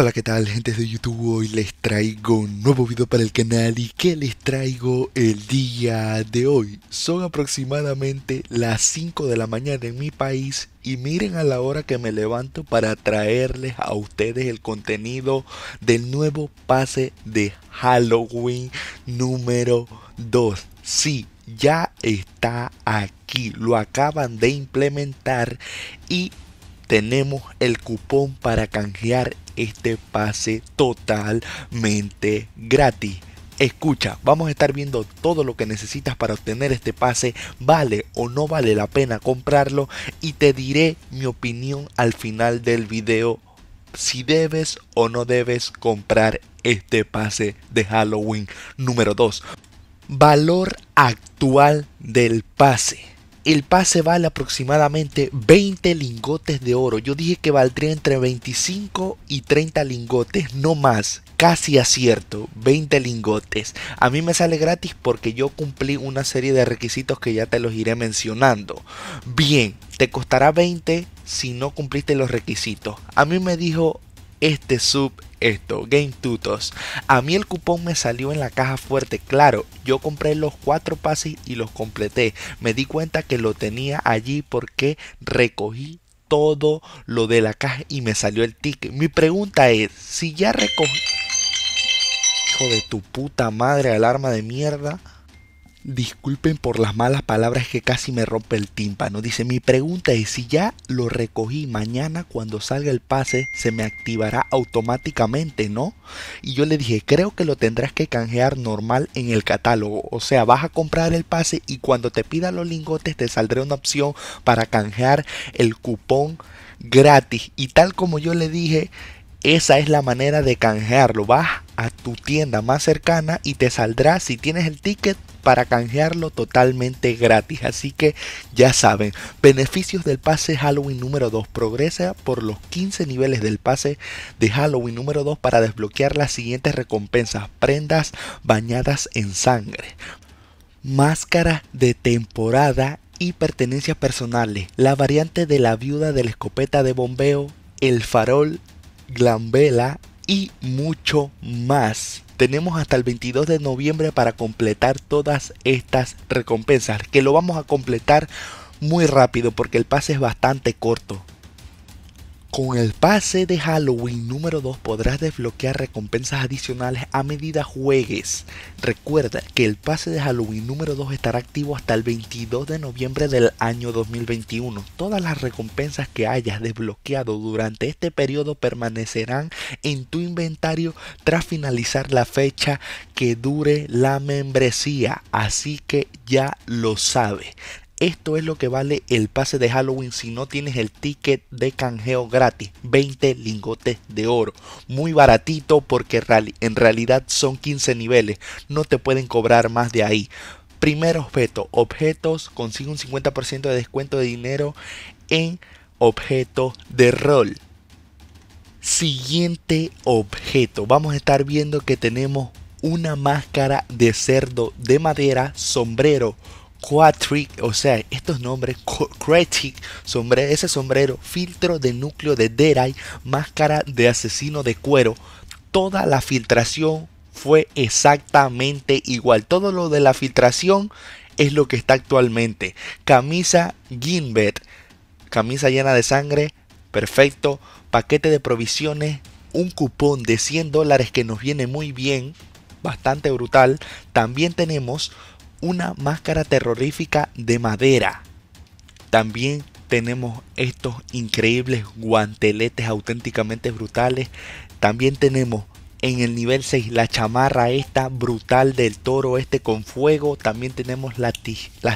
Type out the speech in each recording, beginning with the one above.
hola, ¿qué tal, gente de YouTube? Hoy les traigo un nuevo video para el canal y que les traigo el día de hoy. Son aproximadamente las 5 de la mañana en mi país y miren a la hora que me levanto para traerles a ustedes el contenido del nuevo pase de Halloween número 2. Sí, ya está aquí, lo acaban de implementar y tenemos el cupón para canjear este pase totalmente gratis. Escucha, vamos a estar viendo todo lo que necesitas para obtener este pase, vale o no vale la pena comprarlo y te diré mi opinión al final del video si debes o no debes comprar este pase de Halloween número 2. Valor actual del pase el pase vale aproximadamente 20 lingotes de oro. Yo dije que valdría entre 25 y 30 lingotes, no más. Casi acierto, 20 lingotes. A mí me sale gratis porque yo cumplí una serie de requisitos que ya te los iré mencionando. Bien, te costará 20 si no cumpliste los requisitos. A mí me dijo este sub esto, Game Tutos. A mí el cupón me salió en la caja fuerte, claro, yo compré los cuatro pases y los completé. Me di cuenta que lo tenía allí porque recogí todo lo de la caja y me salió el ticket. Mi pregunta es, si ya recogí... Hijo de tu puta madre, alarma de mierda. Disculpen por las malas palabras que casi me rompe el tímpano. Dice, mi pregunta es si ya lo recogí mañana cuando salga el pase se me activará automáticamente, ¿no? Y yo le dije, creo que lo tendrás que canjear normal en el catálogo. O sea, vas a comprar el pase y cuando te pida los lingotes te saldrá una opción para canjear el cupón gratis. Y tal como yo le dije, esa es la manera de canjearlo. Vas a tu tienda más cercana y te saldrá si tienes el ticket para canjearlo totalmente gratis. Así que ya saben, beneficios del pase Halloween número 2. Progresa por los 15 niveles del pase de Halloween número 2 para desbloquear las siguientes recompensas. Prendas bañadas en sangre. Máscaras de temporada y pertenencias personales. La variante de la viuda de la escopeta de bombeo. El farol Glambela y mucho más. Tenemos hasta el 22 de noviembre para completar todas estas recompensas, que lo vamos a completar muy rápido porque el pase es bastante corto. Con el pase de Halloween número 2 podrás desbloquear recompensas adicionales a medida juegues. Recuerda que el pase de Halloween número 2 estará activo hasta el 22 de noviembre del año 2021. Todas las recompensas que hayas desbloqueado durante este periodo permanecerán en tu inventario tras finalizar la fecha que dure la membresía. Así que ya lo sabes. Esto es lo que vale el pase de Halloween si no tienes el ticket de canjeo gratis. 20 lingotes de oro. Muy baratito porque en realidad son 15 niveles. No te pueden cobrar más de ahí. Primer objeto. Objetos consigue un 50% de descuento de dinero en objetos de rol. Siguiente objeto. Vamos a estar viendo que tenemos una máscara de cerdo de madera, sombrero, Quatric, o sea, estos nombres, Quatric, ese sombrero, filtro de núcleo de Deray, máscara de asesino de cuero, toda la filtración fue exactamente igual. Todo lo de la filtración es lo que está actualmente. Camisa Ginbet, camisa llena de sangre, perfecto. Paquete de provisiones, un cupón de 100 dólares que nos viene muy bien, bastante brutal. También tenemos una máscara terrorífica de madera. También tenemos estos increíbles guanteletes auténticamente brutales. También tenemos en el nivel 6 la chamarra esta brutal del toro este con fuego. También tenemos las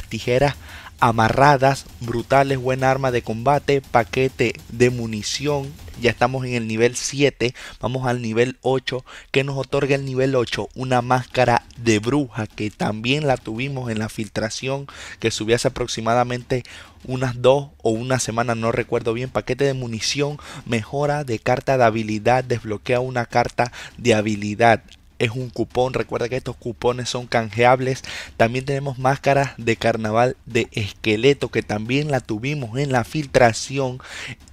tijeras amarradas, brutales, buen arma de combate, paquete de munición. Ya estamos en el nivel 7, vamos al nivel 8, que nos otorga el nivel 8 una máscara de bruja que también la tuvimos en la filtración que subió hace aproximadamente unas dos o una semana, no recuerdo bien, paquete de munición, mejora de carta de habilidad, desbloquea una carta de habilidad, es un cupón. Recuerda que estos cupones son canjeables. También tenemos máscaras de carnaval de esqueleto que también la tuvimos en la filtración.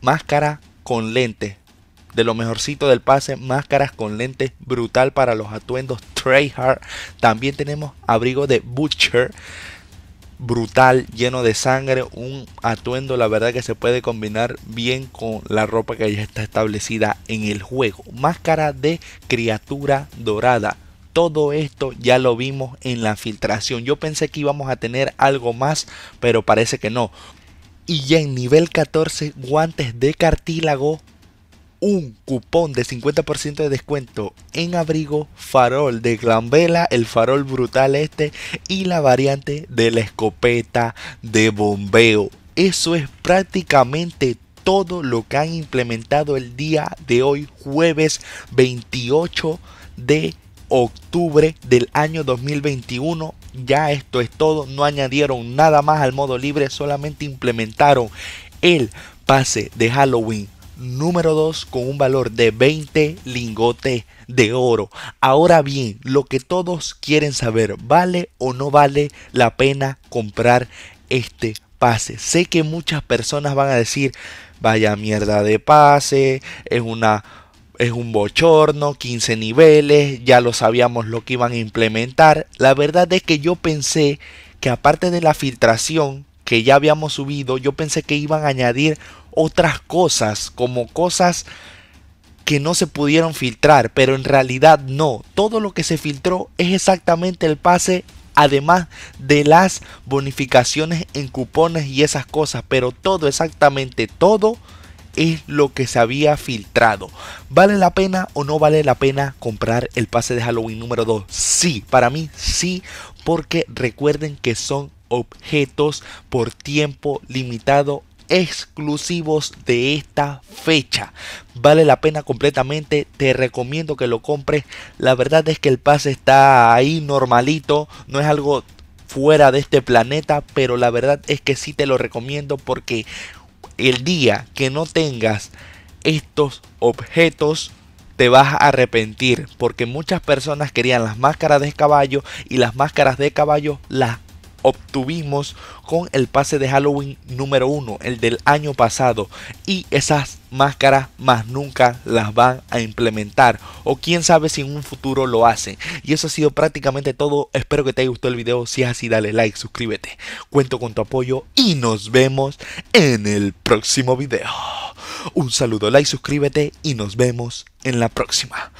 Máscara con lentes de lo mejorcito del pase, máscaras con lentes brutal para los atuendos Treyhard. También tenemos abrigo de Butcher brutal, lleno de sangre, un atuendo, la verdad que se puede combinar bien con la ropa que ya está establecida en el juego. Máscara de criatura dorada. Todo esto ya lo vimos en la filtración. Yo pensé que íbamos a tener algo más, pero parece que no. Y ya en nivel 14, guantes de cartílago un cupón de 50% de descuento en abrigo farol de Glambela, el farol brutal este y la variante de la escopeta de bombeo. Eso es prácticamente todo lo que han implementado el día de hoy, jueves 28 de octubre del año 2021. Ya esto es todo, no añadieron nada más al modo libre, solamente implementaron el pase de Halloween número 2 con un valor de 20 lingotes de oro. Ahora bien, lo que todos quieren saber, ¿vale o no vale la pena comprar este pase? Sé que muchas personas van a decir, vaya mierda de pase, es una es un bochorno, 15 niveles, ya lo sabíamos lo que iban a implementar. La verdad es que yo pensé que aparte de la filtración que ya habíamos subido, yo pensé que iban a añadir otras cosas como cosas que no se pudieron filtrar, pero en realidad no. Todo lo que se filtró es exactamente el pase, además de las bonificaciones en cupones y esas cosas, pero todo, exactamente todo es lo que se había filtrado. ¿Vale la pena o no vale la pena comprar el pase de Halloween número 2? Sí, para mí sí, porque recuerden que son objetos por tiempo limitado exclusivos de esta fecha. Vale la pena completamente, te recomiendo que lo compres. La verdad es que el pase está ahí normalito, no es algo fuera de este planeta, pero la verdad es que sí te lo recomiendo porque el día que no tengas estos objetos te vas a arrepentir porque muchas personas querían las máscaras de caballo y las máscaras de caballo las obtuvimos con el pase de Halloween número 1, el del año pasado. Y esas máscaras más nunca las van a implementar. O quién sabe si en un futuro lo hacen. Y eso ha sido prácticamente todo. Espero que te haya gustado el video. Si es así, dale like, suscríbete. Cuento con tu apoyo y nos vemos en el próximo video. Un saludo, like, suscríbete y nos vemos en la próxima.